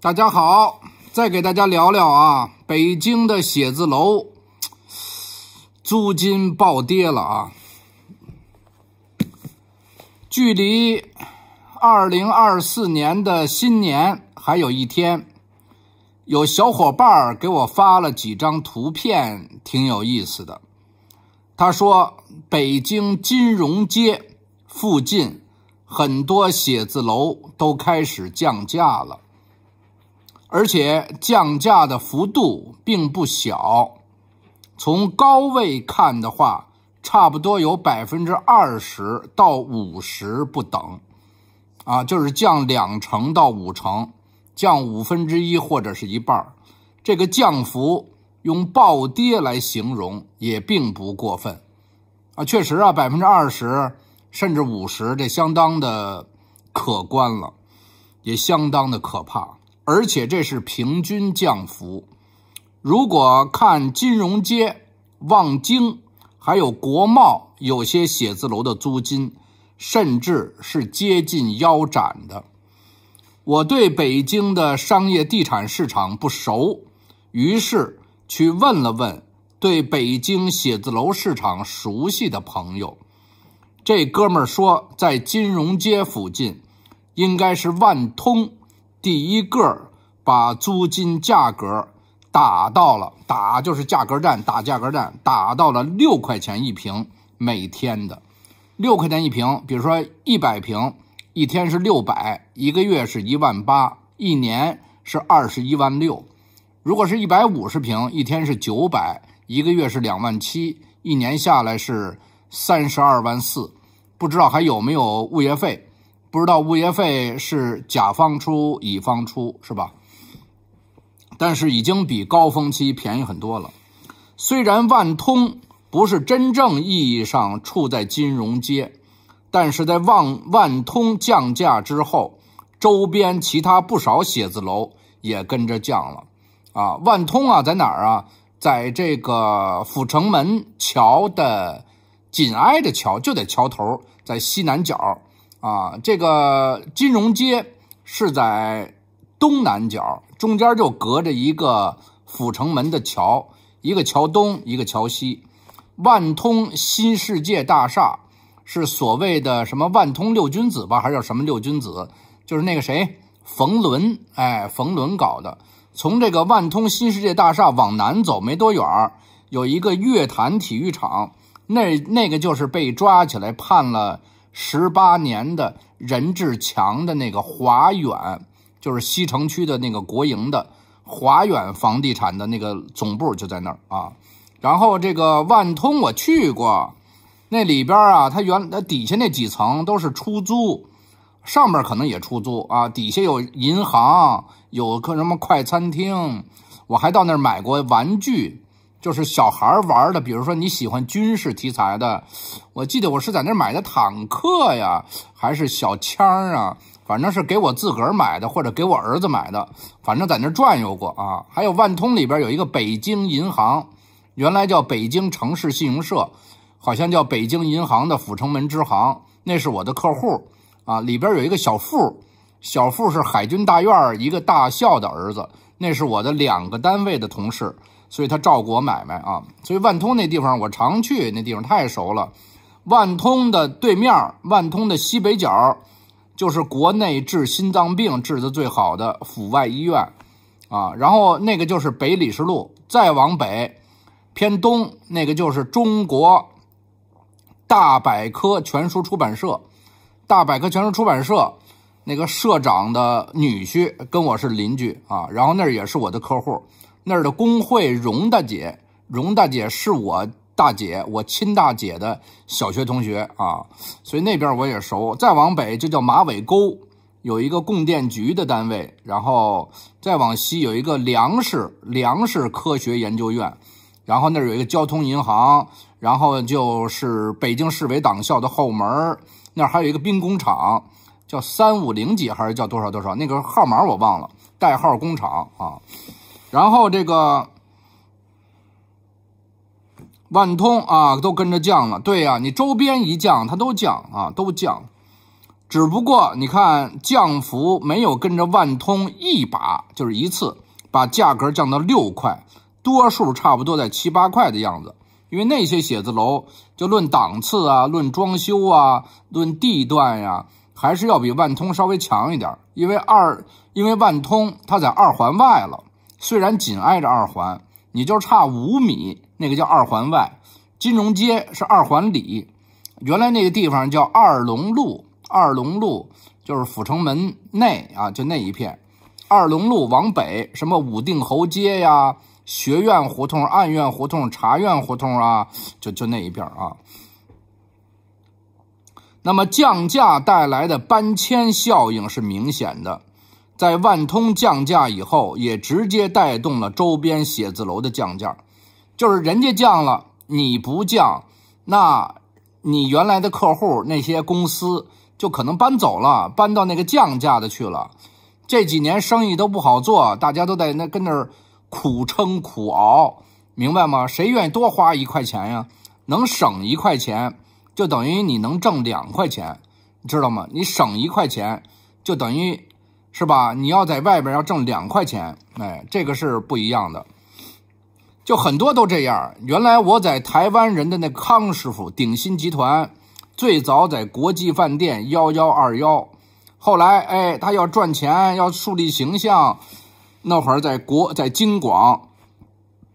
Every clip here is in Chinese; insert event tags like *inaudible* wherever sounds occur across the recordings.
大家好，再给大家聊聊啊，北京的写字楼租金暴跌了啊！距离2024年的新年还有一天，有小伙伴儿给我发了几张图片，挺有意思的。他说，北京金融街附近很多写字楼都开始降价了。而且降价的幅度并不小，从高位看的话，差不多有百分之二十到五十不等，啊，就是降两成到五成，降五分之一或者是一半这个降幅用暴跌来形容也并不过分，啊，确实啊，百分之二十甚至五十，这相当的可观了，也相当的可怕。而且这是平均降幅。如果看金融街、望京还有国贸有些写字楼的租金，甚至是接近腰斩的。我对北京的商业地产市场不熟，于是去问了问对北京写字楼市场熟悉的朋友。这哥们儿说，在金融街附近，应该是万通第一个。把租金价格打到了，打就是价格战，打价格战，打到了六块钱一平每天的，六块钱一平，比如说一百平，一天是六百，一个月是一万八，一年是二十一万六。如果是一百五十平，一天是九百，一个月是两万七，一年下来是三十二万四。不知道还有没有物业费，不知道物业费是甲方出乙方出是吧？但是已经比高峰期便宜很多了。虽然万通不是真正意义上处在金融街，但是在万万通降价之后，周边其他不少写字楼也跟着降了。啊，万通啊，在哪儿啊？在这个阜成门桥的紧挨着桥，就在桥头，在西南角。啊，这个金融街是在。东南角中间就隔着一个阜成门的桥，一个桥东，一个桥西。万通新世界大厦是所谓的什么万通六君子吧，还是叫什么六君子？就是那个谁，冯仑，哎，冯仑搞的。从这个万通新世界大厦往南走没多远有一个乐坛体育场，那 *laughs* 那个就是被抓起来判了十八年的任志强的那个华远。就是西城区的那个国营的华远房地产的那个总部就在那儿啊，然后这个万通我去过，那里边啊，它原它底下那几层都是出租，上面可能也出租啊，底下有银行，有个什么快餐厅，我还到那儿买过玩具，就是小孩玩的，比如说你喜欢军事题材的，我记得我是在那儿买的坦克呀，还是小枪啊。反正是给我自个儿买的，或者给我儿子买的，反正在那儿转悠过啊。还有万通里边有一个北京银行，原来叫北京城市信用社，好像叫北京银行的阜成门支行，那是我的客户啊。里边有一个小富，小富是海军大院一个大校的儿子，那是我的两个单位的同事，所以他照顾我买卖啊。所以万通那地方我常去，那地方太熟了。万通的对面，万通的西北角。就是国内治心脏病治的最好的阜外医院，啊，然后那个就是北李士路，再往北偏东那个就是中国大百科全书出版社。大百科全书出版社那个社长的女婿跟我是邻居啊，然后那儿也是我的客户，那儿的工会荣大姐，荣大姐是我。大姐，我亲大姐的小学同学啊，所以那边我也熟。再往北就叫马尾沟，有一个供电局的单位；然后再往西有一个粮食粮食科学研究院，然后那儿有一个交通银行，然后就是北京市委党校的后门那儿还有一个兵工厂，叫三五零几还是叫多少多少那个号码我忘了，代号工厂啊。然后这个。万通啊，都跟着降了。对呀，你周边一降，它都降啊，都降。只不过你看降幅没有跟着万通一把，就是一次把价格降到六块，多数差不多在七八块的样子。因为那些写字楼就论档次啊，论装修啊，论地段呀，还是要比万通稍微强一点。因为二，因为万通它在二环外了，虽然紧挨着二环，你就差五米。那个叫二环外，金融街是二环里，原来那个地方叫二龙路，二龙路就是阜成门内啊，就那一片。二龙路往北，什么武定侯街呀、学院胡同、暗院胡同、茶院胡同啊，就就那一片啊。那么降价带来的搬迁效应是明显的，在万通降价以后，也直接带动了周边写字楼的降价。就是人家降了，你不降，那你原来的客户那些公司就可能搬走了，搬到那个降价的去了。这几年生意都不好做，大家都在那跟那儿苦撑苦熬，明白吗？谁愿意多花一块钱呀？能省一块钱，就等于你能挣两块钱，你知道吗？你省一块钱，就等于，是吧？你要在外边要挣两块钱，哎，这个是不一样的。就很多都这样。原来我在台湾人的那康师傅鼎新集团，最早在国际饭店幺幺二幺，后来哎，他要赚钱，要树立形象，那会儿在国在京广，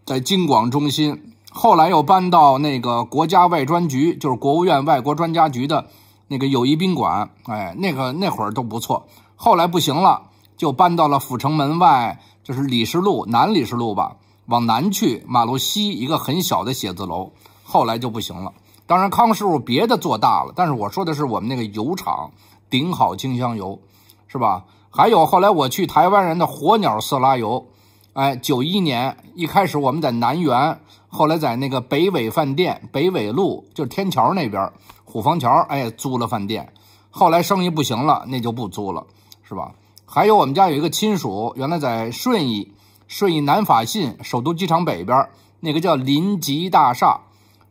在京广中心，后来又搬到那个国家外专局，就是国务院外国专家局的那个友谊宾馆，哎，那个那会儿都不错。后来不行了，就搬到了阜成门外，就是李石路南李石路吧。往南去马路西一个很小的写字楼，后来就不行了。当然，康师傅别的做大了，但是我说的是我们那个油厂顶好清香油，是吧？还有后来我去台湾人的火鸟色拉油，哎，九一年一开始我们在南园，后来在那个北纬饭店，北纬路就是天桥那边虎坊桥，哎，租了饭店，后来生意不行了，那就不租了，是吧？还有我们家有一个亲属，原来在顺义。顺义南法信首都机场北边那个叫林吉大厦，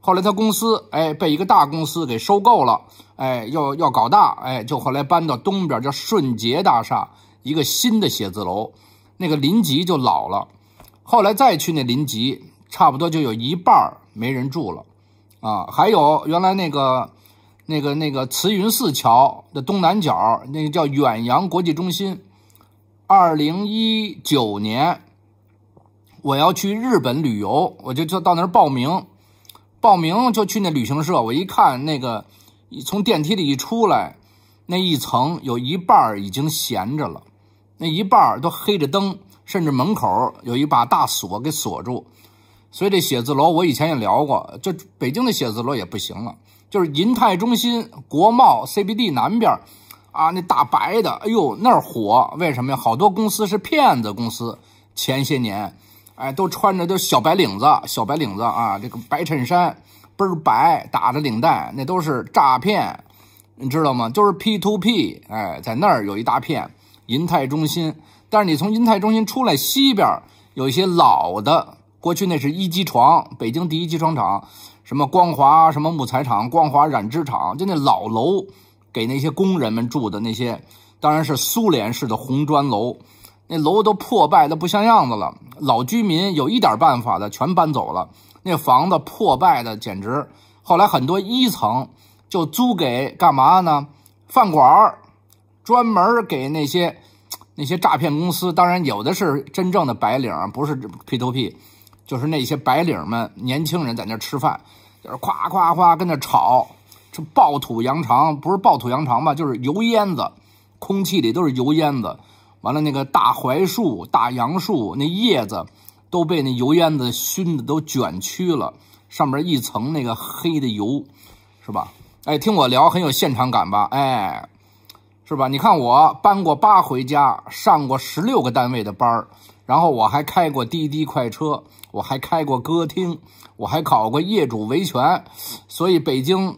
后来他公司哎被一个大公司给收购了，哎要要搞大，哎就后来搬到东边叫顺捷大厦一个新的写字楼，那个林吉就老了，后来再去那林吉，差不多就有一半没人住了，啊，还有原来那个那个那个慈云寺桥的东南角那个叫远洋国际中心，二零一九年。我要去日本旅游，我就就到那儿报名，报名就去那旅行社。我一看，那个从电梯里一出来，那一层有一半已经闲着了，那一半都黑着灯，甚至门口有一把大锁给锁住。所以这写字楼我以前也聊过，就北京的写字楼也不行了，就是银泰中心、国贸 CBD 南边，啊，那大白的，哎呦那儿火，为什么呀？好多公司是骗子公司，前些年。哎，都穿着都小白领子，小白领子啊，这个白衬衫，倍儿白，打着领带，那都是诈骗，你知道吗？就是 P to P，哎，在那儿有一大片银泰中心，但是你从银泰中心出来，西边有一些老的，过去那是一机床，北京第一机床厂，什么光华，什么木材厂，光华染织厂，就那老楼，给那些工人们住的那些，当然是苏联式的红砖楼。那楼都破败的不像样子了，老居民有一点办法的全搬走了。那房子破败的简直，后来很多一层就租给干嘛呢？饭馆儿，专门给那些那些诈骗公司。当然有的是真正的白领，不是 P to P，就是那些白领们年轻人在那吃饭，就是夸夸夸跟那炒，这爆土扬长不是爆土扬长吧，就是油烟子，空气里都是油烟子。完了，那个大槐树、大杨树，那叶子都被那油烟子熏的都卷曲了，上面一层那个黑的油，是吧？哎，听我聊很有现场感吧？哎，是吧？你看我搬过八回家，上过十六个单位的班儿，然后我还开过滴滴快车，我还开过歌厅，我还考过业主维权，所以北京。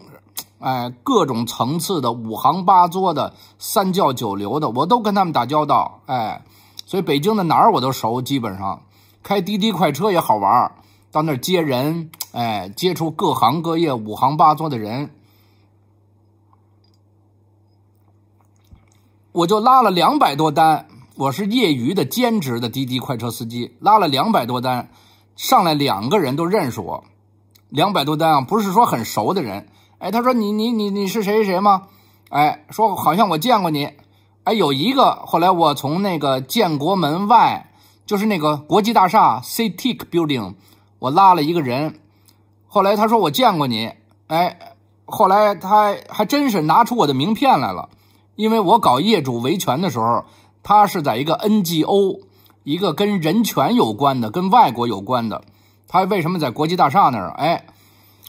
哎，各种层次的、五行八作的、三教九流的，我都跟他们打交道。哎，所以北京的哪儿我都熟。基本上，开滴滴快车也好玩到那儿接人，哎，接触各行各业、五行八作的人，我就拉了两百多单。我是业余的、兼职的滴滴快车司机，拉了两百多单，上来两个人都认识我。两百多单啊，不是说很熟的人。哎，他说你你你你是谁谁谁吗？哎，说好像我见过你。哎，有一个后来我从那个建国门外，就是那个国际大厦 Citic Building，我拉了一个人。后来他说我见过你。哎，后来他还真是拿出我的名片来了，因为我搞业主维权的时候，他是在一个 NGO，一个跟人权有关的、跟外国有关的。他为什么在国际大厦那儿？哎。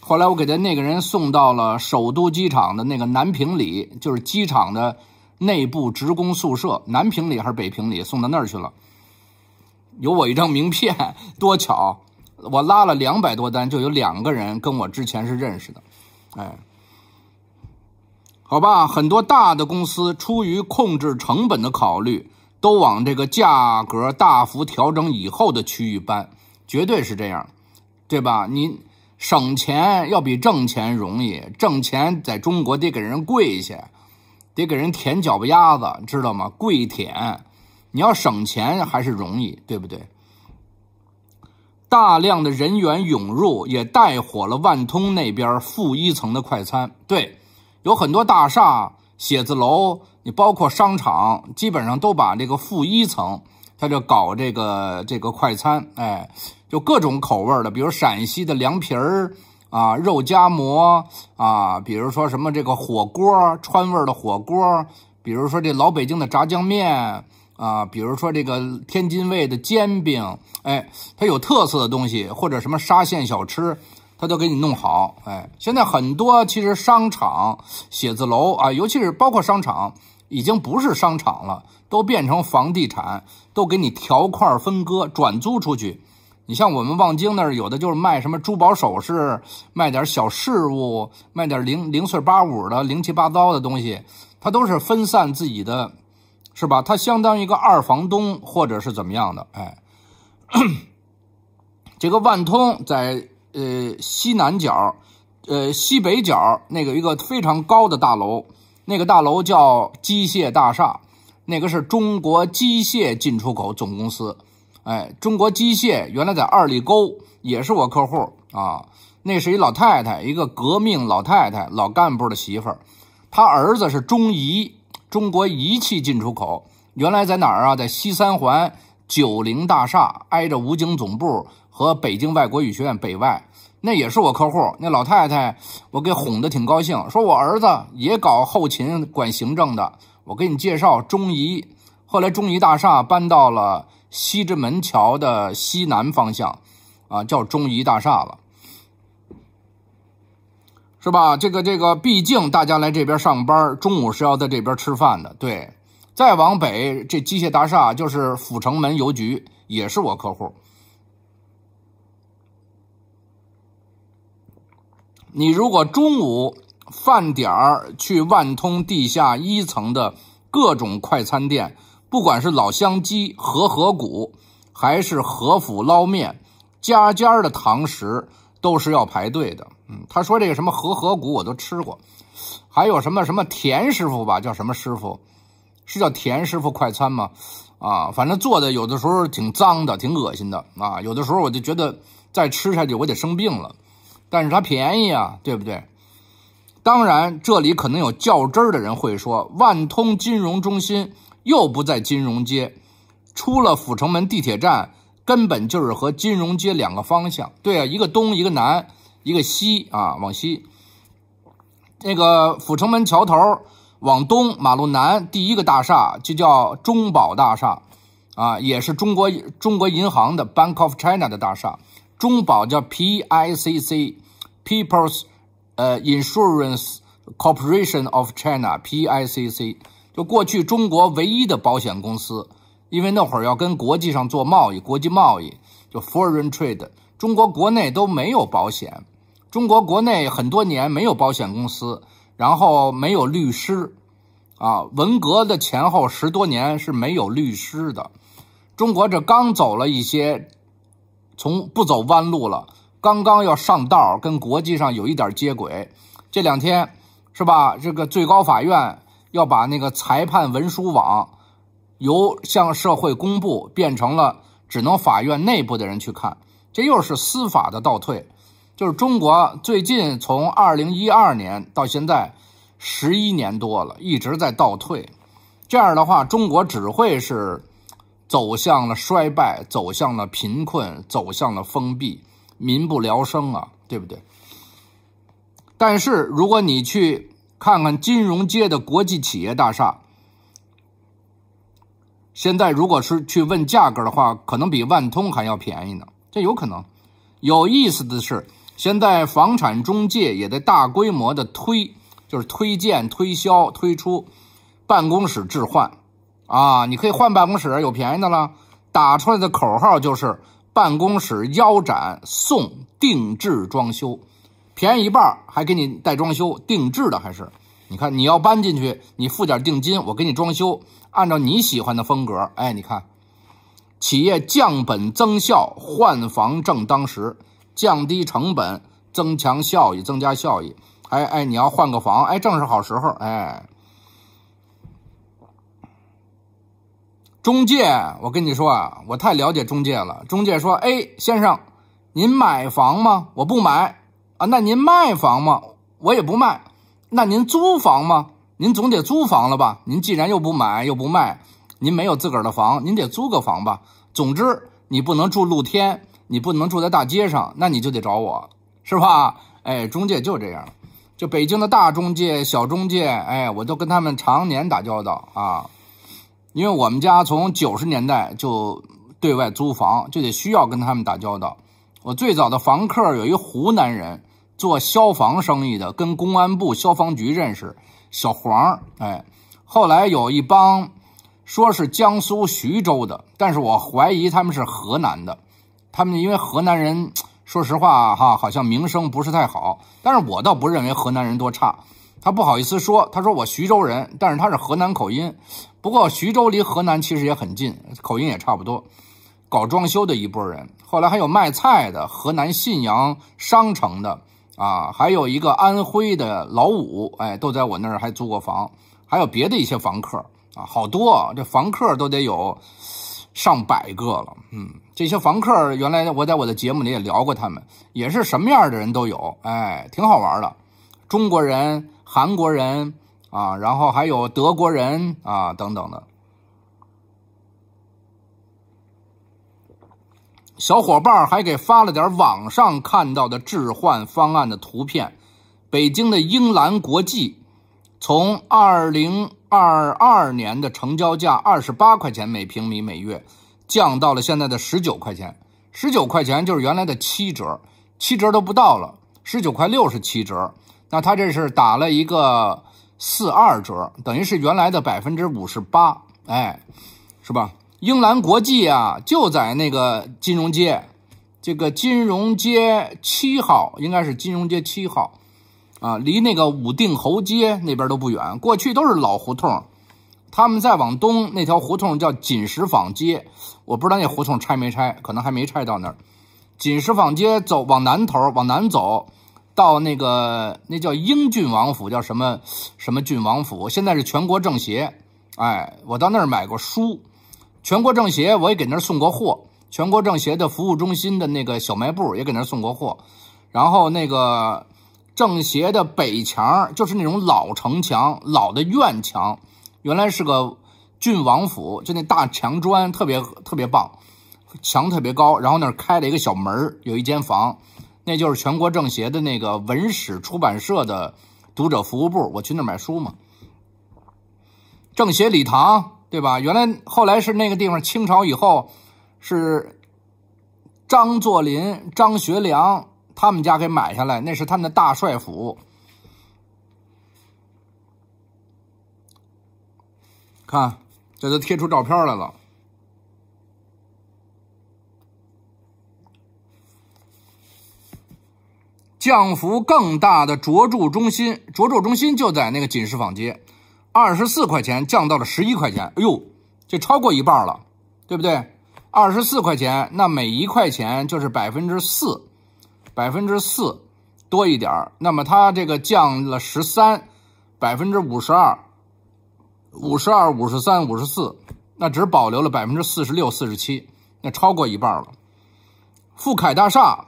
后来我给他那个人送到了首都机场的那个南平里，就是机场的内部职工宿舍，南平里还是北平里？送到那儿去了。有我一张名片，多巧！我拉了两百多单，就有两个人跟我之前是认识的。哎，好吧，很多大的公司出于控制成本的考虑，都往这个价格大幅调整以后的区域搬，绝对是这样，对吧？您。省钱要比挣钱容易，挣钱在中国得给人跪下，得给人舔脚丫子，知道吗？跪舔，你要省钱还是容易，对不对？大量的人员涌入也带火了万通那边负一层的快餐。对，有很多大厦、写字楼，你包括商场，基本上都把这个负一层。他就搞这个这个快餐，哎，就各种口味的，比如陕西的凉皮儿啊、肉夹馍啊，比如说什么这个火锅、川味的火锅，比如说这老北京的炸酱面啊，比如说这个天津味的煎饼，哎，它有特色的东西或者什么沙县小吃，他都给你弄好，哎，现在很多其实商场、写字楼啊，尤其是包括商场，已经不是商场了。都变成房地产，都给你条块分割转租出去。你像我们望京那儿有的就是卖什么珠宝首饰，卖点小饰物，卖点零零碎八五的、零七八糟的东西，它都是分散自己的，是吧？它相当于一个二房东或者是怎么样的。哎，*coughs* 这个万通在呃西南角，呃西北角那个一个非常高的大楼，那个大楼叫机械大厦。那个是中国机械进出口总公司，哎，中国机械原来在二里沟也是我客户啊。那是一老太太，一个革命老太太，老干部的媳妇儿，她儿子是中仪，中国仪器进出口，原来在哪儿啊？在西三环九零大厦，挨着武警总部和北京外国语学院北外，那也是我客户。那老太太我给哄得挺高兴，说我儿子也搞后勤，管行政的。我给你介绍中怡，后来中怡大厦搬到了西直门桥的西南方向，啊，叫中怡大厦了，是吧？这个这个，毕竟大家来这边上班，中午是要在这边吃饭的，对。再往北，这机械大厦就是阜成门邮局，也是我客户。你如果中午。饭点儿去万通地下一层的各种快餐店，不管是老乡鸡和合谷，还是和府捞面，家家的堂食都是要排队的。嗯，他说这个什么和合谷我都吃过，还有什么什么田师傅吧，叫什么师傅，是叫田师傅快餐吗？啊，反正做的有的时候挺脏的，挺恶心的啊。有的时候我就觉得再吃下去我得生病了，但是它便宜啊，对不对？当然，这里可能有较真儿的人会说，万通金融中心又不在金融街，出了阜成门地铁站，根本就是和金融街两个方向。对啊，一个东，一个南，一个西啊，往西，那个阜成门桥头往东马路南第一个大厦就叫中保大厦，啊，也是中国中国银行的 Bank of China 的大厦，中保叫 P I C C，People's。呃，Insurance Corporation of China（PICC） 就过去中国唯一的保险公司，因为那会儿要跟国际上做贸易，国际贸易就 Foreign Trade，中国国内都没有保险，中国国内很多年没有保险公司，然后没有律师，啊，文革的前后十多年是没有律师的，中国这刚走了一些，从不走弯路了。刚刚要上道，跟国际上有一点接轨。这两天，是吧？这个最高法院要把那个裁判文书网由向社会公布变成了只能法院内部的人去看，这又是司法的倒退。就是中国最近从二零一二年到现在十一年多了，一直在倒退。这样的话，中国只会是走向了衰败，走向了贫困，走向了封闭。民不聊生啊，对不对？但是如果你去看看金融街的国际企业大厦，现在如果是去问价格的话，可能比万通还要便宜呢，这有可能。有意思的是，现在房产中介也在大规模的推，就是推荐、推销、推出办公室置换啊，你可以换办公室，有便宜的了。打出来的口号就是。办公室腰斩送定制装修，便宜一半儿，还给你带装修，定制的还是。你看，你要搬进去，你付点定金，我给你装修，按照你喜欢的风格。哎，你看，企业降本增效，换房正当时，降低成本，增强效益，增加效益。哎哎，你要换个房，哎，正是好时候，哎。中介，我跟你说啊，我太了解中介了。中介说：“哎，先生，您买房吗？我不买啊，那您卖房吗？我也不卖。那您租房吗？您总得租房了吧？您既然又不买又不卖，您没有自个儿的房，您得租个房吧？总之，你不能住露天，你不能住在大街上，那你就得找我，是吧？哎，中介就这样，就北京的大中介、小中介，哎，我都跟他们常年打交道啊。”因为我们家从九十年代就对外租房，就得需要跟他们打交道。我最早的房客有一湖南人，做消防生意的，跟公安部消防局认识，小黄哎，后来有一帮，说是江苏徐州的，但是我怀疑他们是河南的。他们因为河南人，说实话哈，好像名声不是太好。但是我倒不认为河南人多差。他不好意思说，他说我徐州人，但是他是河南口音。不过徐州离河南其实也很近，口音也差不多。搞装修的一波人，后来还有卖菜的河南信阳商城的啊，还有一个安徽的老五，哎，都在我那儿还租过房，还有别的一些房客啊，好多这房客都得有上百个了。嗯，这些房客原来我在我的节目里也聊过，他们也是什么样的人都有，哎，挺好玩的，中国人、韩国人。啊，然后还有德国人啊等等的，小伙伴还给发了点网上看到的置换方案的图片。北京的英兰国际，从二零二二年的成交价二十八块钱每平米每月，降到了现在的十九块钱。十九块钱就是原来的七折，七折都不到了，十九块六是七折。那他这是打了一个。四二折，等于是原来的百分之五十八，哎，是吧？英兰国际啊，就在那个金融街，这个金融街七号，应该是金融街七号，啊，离那个武定侯街那边都不远。过去都是老胡同，他们再往东那条胡同叫锦石坊街，我不知道那胡同拆没拆，可能还没拆到那儿。锦石坊街走往南头，往南走。到那个那叫英郡王府，叫什么什么郡王府？现在是全国政协，哎，我到那儿买过书，全国政协我也给那儿送过货，全国政协的服务中心的那个小卖部也给那儿送过货。然后那个政协的北墙，就是那种老城墙、老的院墙，原来是个郡王府，就那大墙砖特别特别棒，墙特别高，然后那儿开了一个小门有一间房。那就是全国政协的那个文史出版社的读者服务部，我去那买书嘛。政协礼堂对吧？原来后来是那个地方，清朝以后是张作霖、张学良他们家给买下来，那是他们的大帅府。看，这都贴出照片来了。降幅更大的卓著中心，卓著中心就在那个锦市坊街，二十四块钱降到了十一块钱，哎呦，这超过一半了，对不对？二十四块钱，那每一块钱就是百分之四，百分之四多一点那么它这个降了十三，百分之五十二，五十二、五十三、五十四，那只保留了百分之四十六、四十七，那超过一半了。富凯大厦。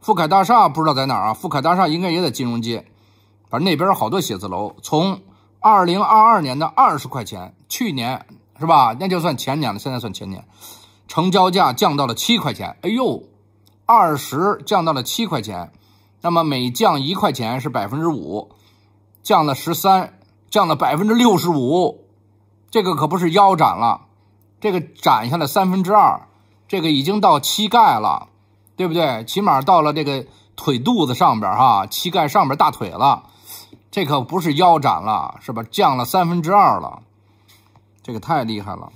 富凯大厦不知道在哪儿啊？富凯大厦应该也在金融街，反正那边有好多写字楼。从二零二二年的二十块钱，去年是吧？那就算前年了，现在算前年，成交价降到了七块钱。哎呦，二十降到了七块钱，那么每降一块钱是百分之五，降了十三，降了百分之六十五。这个可不是腰斩了，这个斩下来三分之二，这个已经到膝盖了。对不对？起码到了这个腿肚子上边哈，膝盖上边大腿了，这可不是腰斩了，是吧？降了三分之二了，这个太厉害了。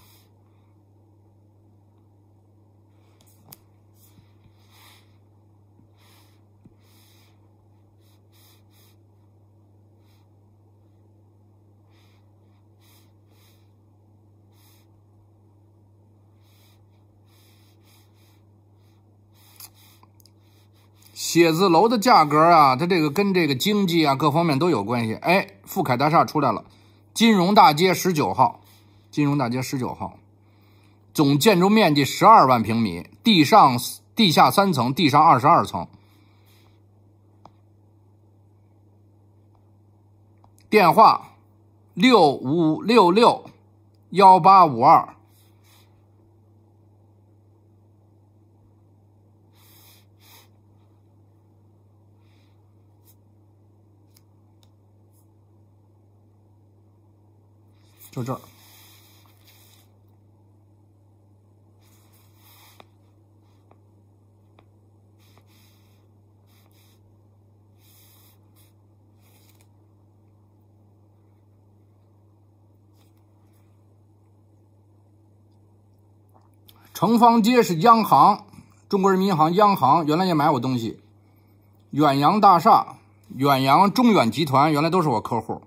写字楼的价格啊，它这个跟这个经济啊，各方面都有关系。哎，富凯大厦出来了，金融大街十九号，金融大街十九号，总建筑面积十二万平米，地上地下三层，地上二十二层。电话六五六六幺八五二。就这儿，城方街是央行，中国人民银行央行原来也买我东西，远洋大厦、远洋中远集团原来都是我客户。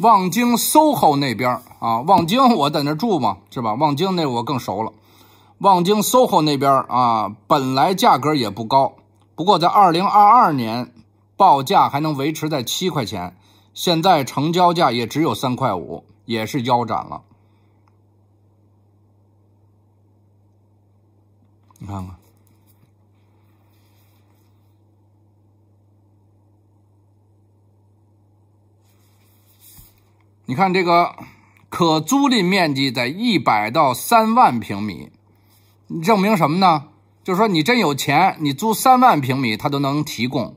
望京 SOHO 那边啊，望京我在那住嘛，是吧？望京那我更熟了。望京 SOHO 那边啊，本来价格也不高，不过在二零二二年报价还能维持在七块钱，现在成交价也只有三块五，也是腰斩了。你看看。你看这个，可租赁面积在一百到三万平米，证明什么呢？就是说你真有钱，你租三万平米他都能提供，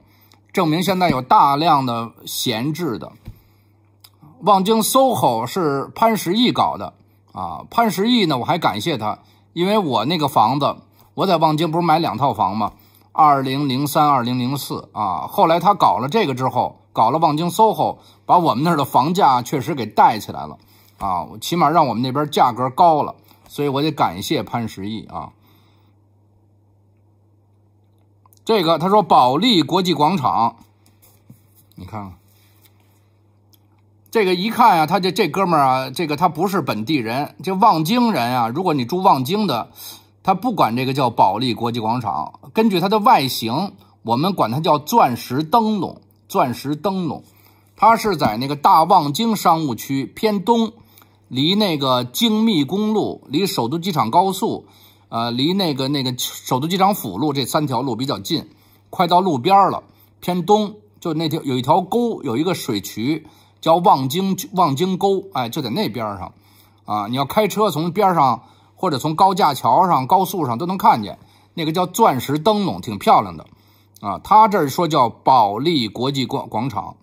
证明现在有大量的闲置的。望京 SOHO 是潘石屹搞的啊，潘石屹呢，我还感谢他，因为我那个房子，我在望京不是买两套房吗？二零零三、二零零四啊，后来他搞了这个之后。搞了望京 SOHO，把我们那儿的房价确实给带起来了，啊，起码让我们那边价格高了，所以我得感谢潘石屹啊。这个他说保利国际广场，你看看，这个一看啊，他这这哥们儿啊，这个他不是本地人，这望京人啊，如果你住望京的，他不管这个叫保利国际广场，根据它的外形，我们管它叫钻石灯笼。钻石灯笼，它是在那个大望京商务区偏东，离那个京密公路、离首都机场高速，呃，离那个那个首都机场辅路这三条路比较近，快到路边了。偏东就那条有一条沟，有一个水渠，叫望京望京沟，哎，就在那边上。啊，你要开车从边上或者从高架桥上、高速上都能看见那个叫钻石灯笼，挺漂亮的。啊，他这儿说叫保利国际广广场，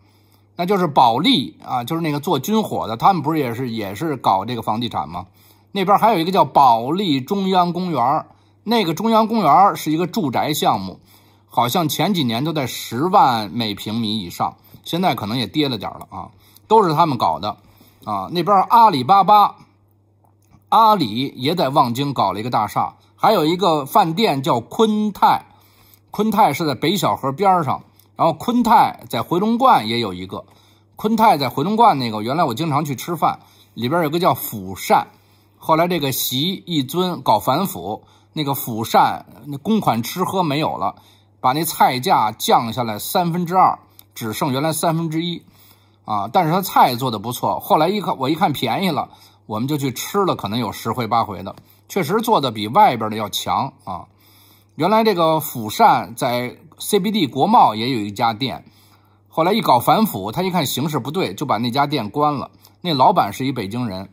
那就是保利啊，就是那个做军火的，他们不是也是也是搞这个房地产吗？那边还有一个叫保利中央公园，那个中央公园是一个住宅项目，好像前几年都在十万每平米以上，现在可能也跌了点了啊，都是他们搞的，啊，那边阿里巴巴，阿里也在望京搞了一个大厦，还有一个饭店叫昆泰。昆泰是在北小河边上，然后昆泰在回龙观也有一个。昆泰在回龙观那个，原来我经常去吃饭，里边有个叫府膳。后来这个习一尊搞反腐，那个府膳那公款吃喝没有了，把那菜价降下来三分之二，只剩原来三分之一。啊，但是他菜做的不错。后来一看我一看便宜了，我们就去吃了，可能有十回八回的，确实做的比外边的要强啊。原来这个釜山在 CBD 国贸也有一家店，后来一搞反腐，他一看形势不对，就把那家店关了。那老板是一北京人，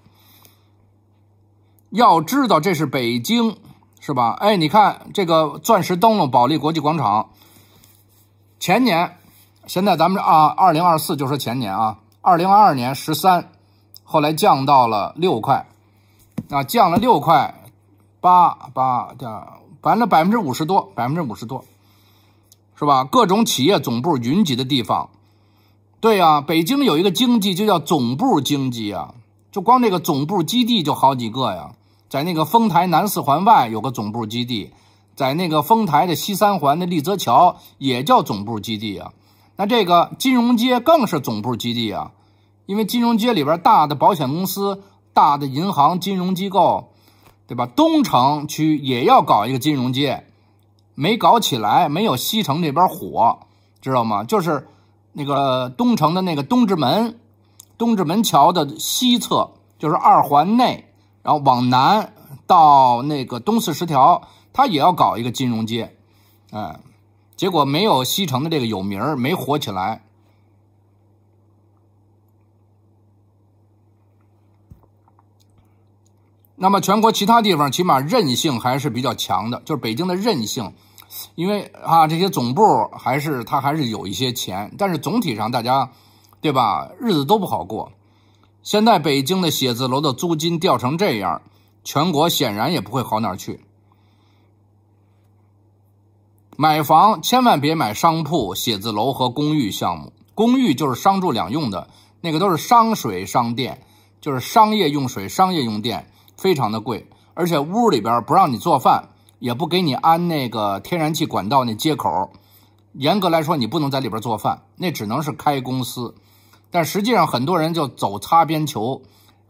要知道这是北京，是吧？哎，你看这个钻石灯笼保利国际广场，前年，现在咱们啊，二零二四就说前年啊，二零二二年十三，后来降到了六块，啊，降了六块，八八点。完了百分之五十多，百分之五十多，是吧？各种企业总部云集的地方，对呀，北京有一个经济就叫总部经济啊，就光这个总部基地就好几个呀，在那个丰台南四环外有个总部基地，在那个丰台的西三环的丽泽桥也叫总部基地啊，那这个金融街更是总部基地啊，因为金融街里边大的保险公司、大的银行、金融机构。对吧？东城区也要搞一个金融街，没搞起来，没有西城这边火，知道吗？就是那个东城的那个东直门，东直门桥的西侧，就是二环内，然后往南到那个东四十条，它也要搞一个金融街，哎，结果没有西城的这个有名没火起来。那么全国其他地方起码韧性还是比较强的，就是北京的韧性，因为啊这些总部还是它还是有一些钱，但是总体上大家，对吧，日子都不好过。现在北京的写字楼的租金掉成这样，全国显然也不会好哪儿去。买房千万别买商铺、写字楼和公寓项目，公寓就是商住两用的，那个都是商水商电，就是商业用水、商业用电。非常的贵，而且屋里边不让你做饭，也不给你安那个天然气管道那接口。严格来说，你不能在里边做饭，那只能是开公司。但实际上，很多人就走擦边球，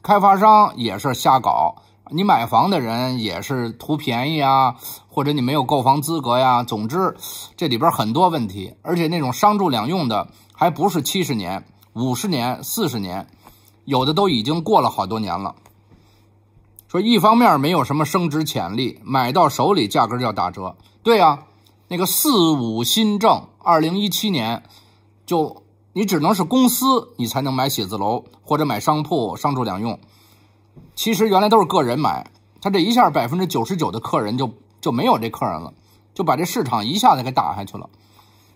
开发商也是瞎搞，你买房的人也是图便宜啊，或者你没有购房资格呀。总之，这里边很多问题，而且那种商住两用的，还不是七十年、五十年、四十年，有的都已经过了好多年了。说，一方面没有什么升值潜力，买到手里价格要打折。对呀，那个“四五新政”，二零一七年，就你只能是公司，你才能买写字楼或者买商铺、商住两用。其实原来都是个人买，他这一下百分之九十九的客人就就没有这客人了，就把这市场一下子给打下去了。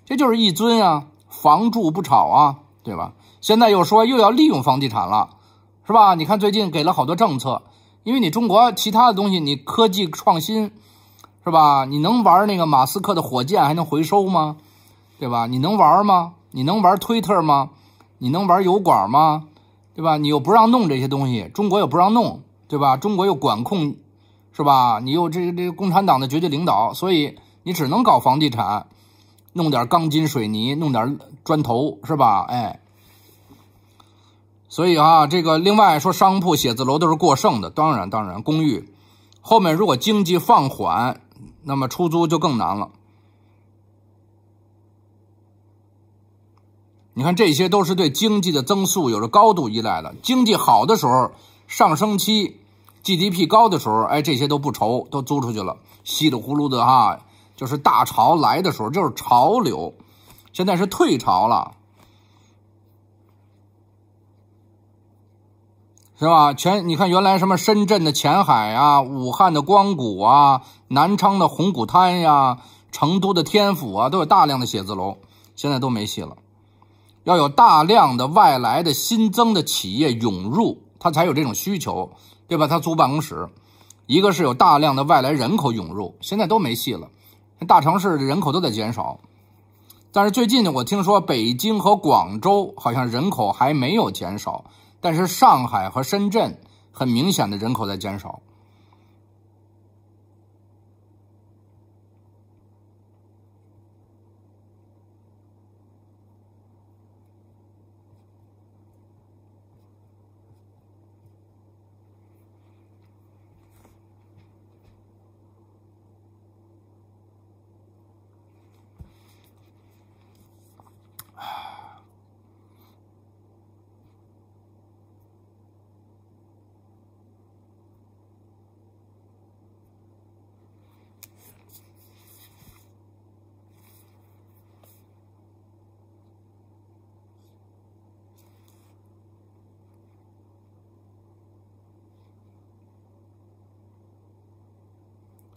这就是一尊啊，房住不炒啊，对吧？现在又说又要利用房地产了，是吧？你看最近给了好多政策。因为你中国其他的东西，你科技创新，是吧？你能玩那个马斯克的火箭还能回收吗？对吧？你能玩吗？你能玩推特吗？你能玩油管吗？对吧？你又不让弄这些东西，中国又不让弄，对吧？中国又管控，是吧？你又这个这个共产党的绝对领导，所以你只能搞房地产，弄点钢筋水泥，弄点砖头，是吧？哎。所以啊，这个另外说，商铺、写字楼都是过剩的。当然，当然，公寓后面如果经济放缓，那么出租就更难了。你看，这些都是对经济的增速有着高度依赖的。经济好的时候，上升期，GDP 高的时候，哎，这些都不愁，都租出去了。稀里糊涂的啊，就是大潮来的时候，就是潮流。现在是退潮了。是吧？全你看，原来什么深圳的前海啊、武汉的光谷啊、南昌的红谷滩呀、成都的天府啊，都有大量的写字楼，现在都没戏了。要有大量的外来的新增的企业涌入，它才有这种需求，对吧？它租办公室，一个是有大量的外来人口涌入，现在都没戏了。大城市人口都在减少，但是最近呢，我听说北京和广州好像人口还没有减少。但是上海和深圳很明显的人口在减少。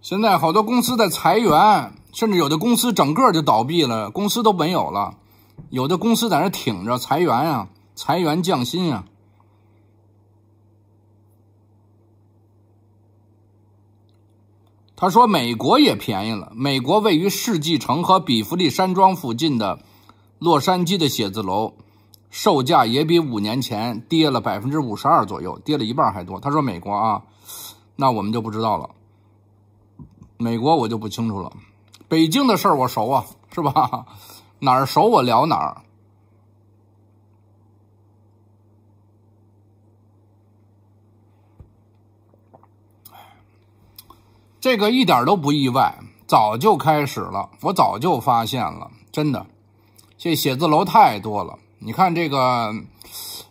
现在好多公司在裁员，甚至有的公司整个就倒闭了，公司都没有了。有的公司在那挺着，裁员啊，裁员降薪啊。他说美国也便宜了，美国位于世纪城和比弗利山庄附近的洛杉矶的写字楼，售价也比五年前跌了百分之五十二左右，跌了一半还多。他说美国啊，那我们就不知道了。美国我就不清楚了，北京的事儿我熟啊，是吧？*laughs* 哪儿熟我聊哪儿。这个一点都不意外，早就开始了，我早就发现了，真的。这写字楼太多了，你看这个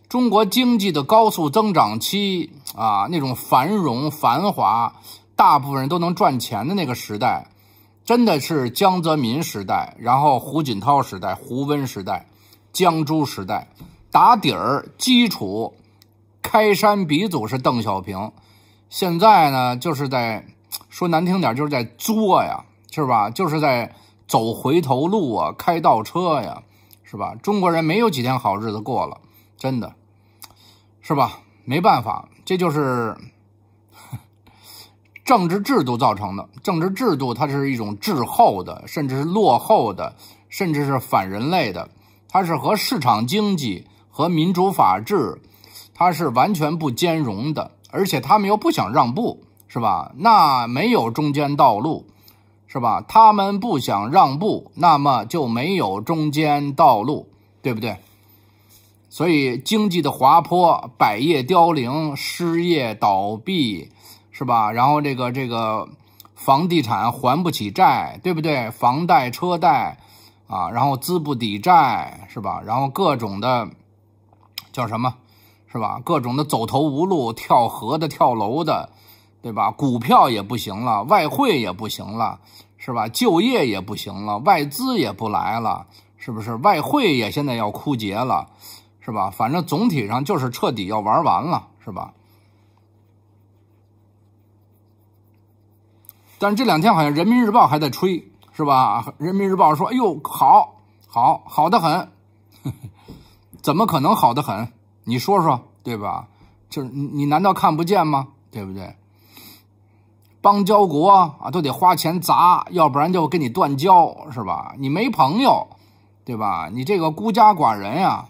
中国经济的高速增长期啊，那种繁荣繁华。大部分人都能赚钱的那个时代，真的是江泽民时代，然后胡锦涛时代、胡温时代、江朱时代，打底儿基础，开山鼻祖是邓小平。现在呢，就是在说难听点，就是在作呀，是吧？就是在走回头路啊，开倒车呀，是吧？中国人没有几天好日子过了，真的是吧？没办法，这就是。政治制度造成的，政治制度它是一种滞后的，甚至是落后的，甚至是反人类的，它是和市场经济和民主法治，它是完全不兼容的，而且他们又不想让步，是吧？那没有中间道路，是吧？他们不想让步，那么就没有中间道路，对不对？所以经济的滑坡，百业凋零，失业倒闭。是吧？然后这个这个房地产还不起债，对不对？房贷车贷啊，然后资不抵债，是吧？然后各种的叫什么，是吧？各种的走投无路，跳河的、跳楼的，对吧？股票也不行了，外汇也不行了，是吧？就业也不行了，外资也不来了，是不是？外汇也现在要枯竭了，是吧？反正总体上就是彻底要玩完了，是吧？但是这两天好像人民日报还在吹，是吧？人民日报说：“哎呦，好，好，好的很，*laughs* 怎么可能好的很？你说说，对吧？就是你，你难道看不见吗？对不对？邦交国啊，都得花钱砸，要不然就跟你断交，是吧？你没朋友，对吧？你这个孤家寡人呀。”